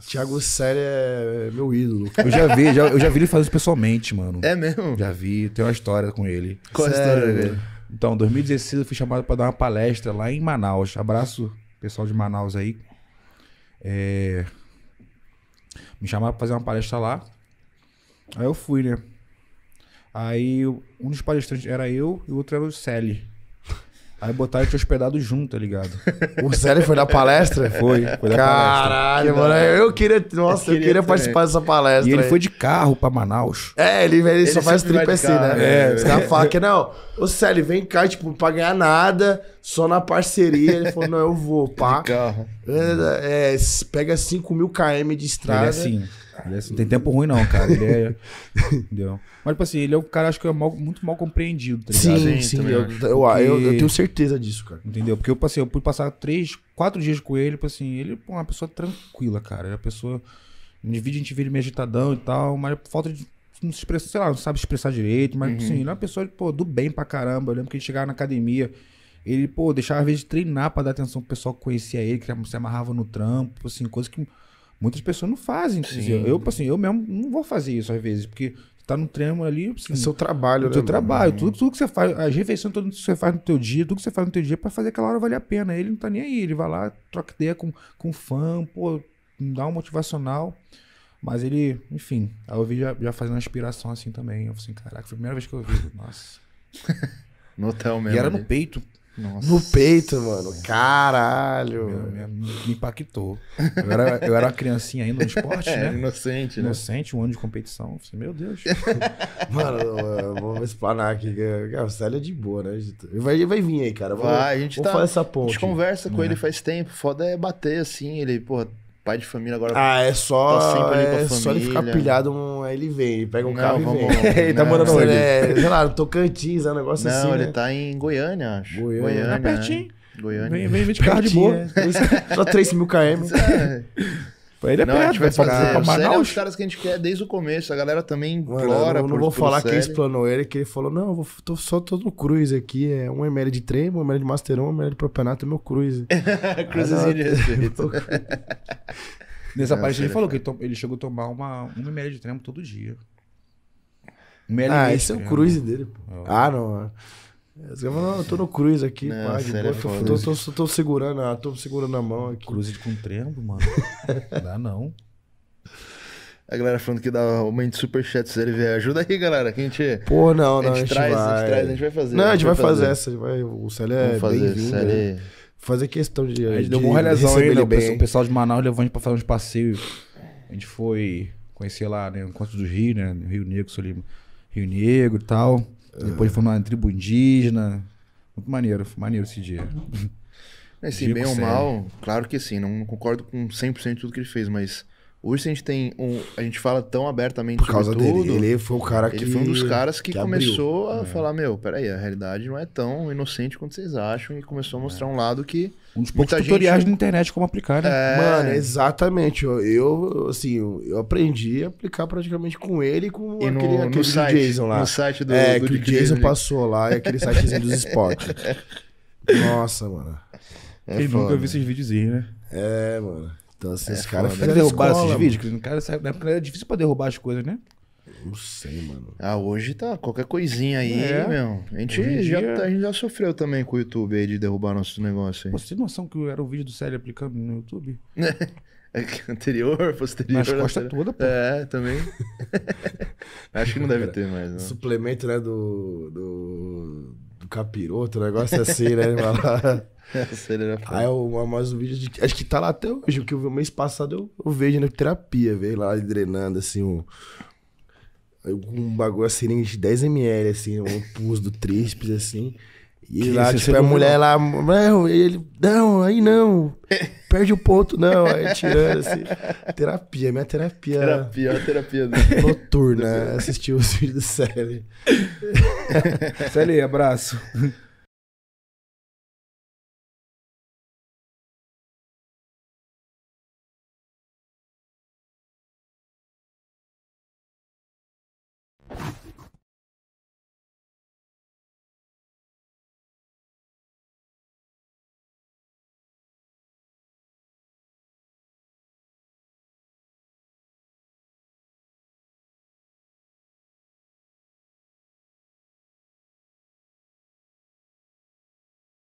Tiago Série é meu ídolo. Eu já vi, já, eu já vi ele fazer isso pessoalmente, mano. É mesmo? Já vi, tem uma história com ele. Qual é Sério, história, dele? Então, 2016 eu fui chamado para dar uma palestra lá em Manaus. Abraço, pessoal de Manaus aí. É... Me chamaram para fazer uma palestra lá. Aí eu fui, né? Aí um dos palestrantes era eu e o outro era o Sally. Aí botaram te hospedado junto, tá ligado? o Célio foi na palestra? Foi. foi Caralho, mano. Eu queria. Nossa, eu queria, eu queria participar dessa palestra. E ele aí. foi de carro pra Manaus. É, ele, ele, ele só faz tripa assim, né? É, né? Os caras falam que não. Ô, Célio, vem cá, tipo, pra ganhar nada, só na parceria. Ele falou, não, eu vou, pá. De carro. É, é, é pega 5 mil km de estrada. Ele é assim. Ele, é- não tem tempo ruim, não, cara. Ele é. entendeu? Mas, tipo assim, ele é um cara, acho que é mal, muito mal compreendido, tá ligado? Sim, sim. eu, eu, eu, eu, tenho certeza disso, cara. Entendeu? Porque eu passei, eu pude passar três, quatro dias com ele, tipo assim, ele é uma pessoa tranquila, cara. É uma pessoa. No vídeo a gente vê ele meio agitadão e tal, mas falta de não se expressa, sei lá, não sabe expressar direito, mas tipo assim, uhum. assim, ele é uma pessoa, pô, do bem pra caramba. Eu lembro que ele chegava na academia, ele, pô, deixava às vezes de treinar pra dar atenção pro pessoal que conhecia ele, que se amarrava no trampo, tipo assim, coisa que Muitas pessoas não fazem. Eu, eu, assim, eu mesmo não vou fazer isso às vezes, porque tá no tremo ali. Assim, é seu trabalho, é seu né, trabalho. Tudo, tudo que você faz, as refeições tudo que você faz no teu dia, tudo que você faz no teu dia para fazer aquela hora valer a pena. Ele não tá nem aí, ele vai lá, troca ideia com, com fã, pô, dá um motivacional. Mas ele, enfim, aí eu vi já, já fazendo inspiração assim também. Eu falei assim, caraca, foi a primeira vez que eu vi. Nossa. no hotel mesmo. E era ali. no peito. Nossa. no peito, mano. É. Caralho. Meu, me, impactou. Eu era, eu era uma criancinha ainda no esporte, é, né? Inocente, né? Inocente, um ano de competição. meu Deus. mano, vamos vou explanar aqui. O Célio é de boa, né? Vai, vai vir aí, cara. Vou, vai, a gente vou tá, fazer essa ponte. A gente conversa com é. ele faz tempo. Foda é bater assim. Ele, porra pai de família agora. Ah, é só. Tá sempre ali com a família. É só ele ficar pilhado, um, aí ele vem, ele pega um não, carro vamos, e vem. ele tá morando onde? É, sei lá, Tocantins, é um negócio não, assim. Não, ele né? tá em Goiânia, acho. Goiânia. Goiânia tá né? pertinho. Goiânia. Vem, vem, vem de carro de boa. Né? Só 3 mil km. É, Ele é não, perto, vai fazer. Pra, pra é os caras que a gente quer desde o começo. A galera também implora. Eu não, por, vou falar quem explanou ele, que ele falou: não, eu tô só todo cruz aqui. É 1ml de tremo, 1ml de masterão, 1ml de propanato, é meu cruz. Cruzezinho de respeito. Nessa parte ele falou que ele, ele, chegou a tomar uma, 1ml de tremo todo dia. Um ah, esse é o cruz dele. Pô. É. Ah, não. É. É, Os caras falam, eu tô no cruz aqui, não, pá, sério, boa, é tô, tô, tô, tô, segurando a, tô segurando a mão aqui. Cruz com trembo, mano. não dá não. A galera falando que dá aumento super superchat se ele vier. Ajuda aí, galera, que a gente. Pô, não, não. A gente, a gente traz, vai... a gente traz, a gente vai fazer. Não, a gente, vai, fazer, fazer essa. Vai, o Célio é bem-vindo. Né? É. Fazer questão de. A gente de deu um relezão aí, né? O pessoal de Manaus levou a gente pra fazer uns passeios. A gente foi conhecer lá, né? O Encontro do Rio, né? Rio Negro, Solima. Rio Negro e tal. Depois fomos uma tribo indígena. Muito maneiro, foi maneiro esse dia. Assim, Digo bem ou mal, claro que sim, não concordo com 100% de tudo que ele fez, mas Hoje a gente tem um, a gente fala tão abertamente por causa tudo, dele. Ele foi o cara ele que ele foi um dos caras que, que começou abriu. a é. falar meu, peraí, a realidade não é tão inocente quanto vocês acham e começou a é. mostrar é. um lado que um dos poucos tutoriais gente... na internet como aplicar, né? É... Mano, exatamente. Eu, eu, assim, eu aprendi a aplicar praticamente com ele e com e no, aquele, aquele no site, Jason lá. No site do, é, do que o Jason passou lá e aquele sitezinho dos esportes. Nossa, mano. É Quem foda. nunca viu esses vídeos aí, né? É, mano. Então, assim, é esses caras é foda. fizeram derrubar esses vídeos. Porque, cara, na época era difícil pra derrubar as coisas, né? Não sei, mano. Ah, hoje tá qualquer coisinha aí, É. meu. A gente, já, dia- tá, a gente já sofreu também com o YouTube aí de derrubar nossos negócios aí. você tem noção que era o vídeo do Célio aplicando no YouTube? É anterior, posterior. Nas costas anterior. toda, pô. É, também. Acho que não deve ter mais, não. Suplemento, né, do, do do capiroto, o negócio é assim, né? Ele fala. Aí eu, mais o vídeo de, acho que tá lá até hoje, porque o mês passado eu, eu vejo na terapia, veio lá drenando assim um, um bagulho, a assim, seringa de 10ml, assim, um pus do tríceps, assim. E lá, tipo, a é mulher lá, não, ele, não, aí não, perde o ponto, não, aí tirando assim. Terapia, minha terapia. Terapia, a terapia. Noturna, assistir os vídeos do Sally. Sally, abraço.